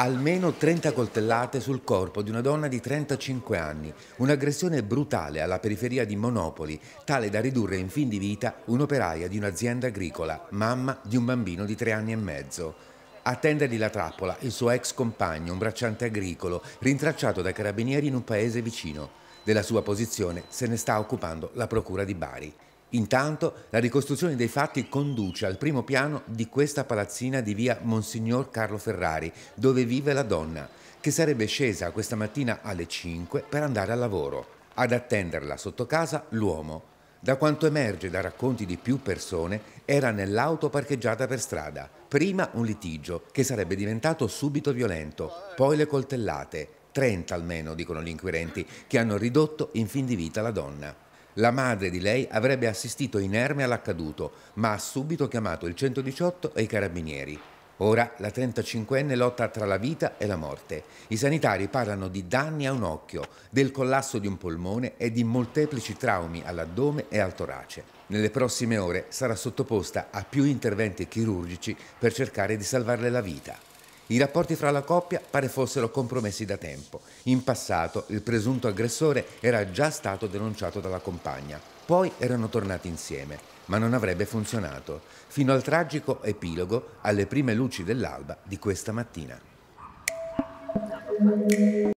Almeno 30 coltellate sul corpo di una donna di 35 anni, un'aggressione brutale alla periferia di Monopoli, tale da ridurre in fin di vita un'operaia di un'azienda agricola, mamma di un bambino di tre anni e mezzo. A tendergli la trappola il suo ex compagno, un bracciante agricolo, rintracciato dai carabinieri in un paese vicino. Della sua posizione se ne sta occupando la Procura di Bari. Intanto la ricostruzione dei fatti conduce al primo piano di questa palazzina di via Monsignor Carlo Ferrari, dove vive la donna, che sarebbe scesa questa mattina alle 5 per andare al lavoro. Ad attenderla sotto casa l'uomo. Da quanto emerge da racconti di più persone, era nell'auto parcheggiata per strada. Prima un litigio, che sarebbe diventato subito violento, poi le coltellate, 30 almeno, dicono gli inquirenti, che hanno ridotto in fin di vita la donna. La madre di lei avrebbe assistito inerme all'accaduto, ma ha subito chiamato il 118 e i carabinieri. Ora la 35enne lotta tra la vita e la morte. I sanitari parlano di danni a un occhio, del collasso di un polmone e di molteplici traumi all'addome e al torace. Nelle prossime ore sarà sottoposta a più interventi chirurgici per cercare di salvarle la vita. I rapporti fra la coppia pare fossero compromessi da tempo. In passato il presunto aggressore era già stato denunciato dalla compagna, poi erano tornati insieme, ma non avrebbe funzionato, fino al tragico epilogo alle prime luci dell'alba di questa mattina.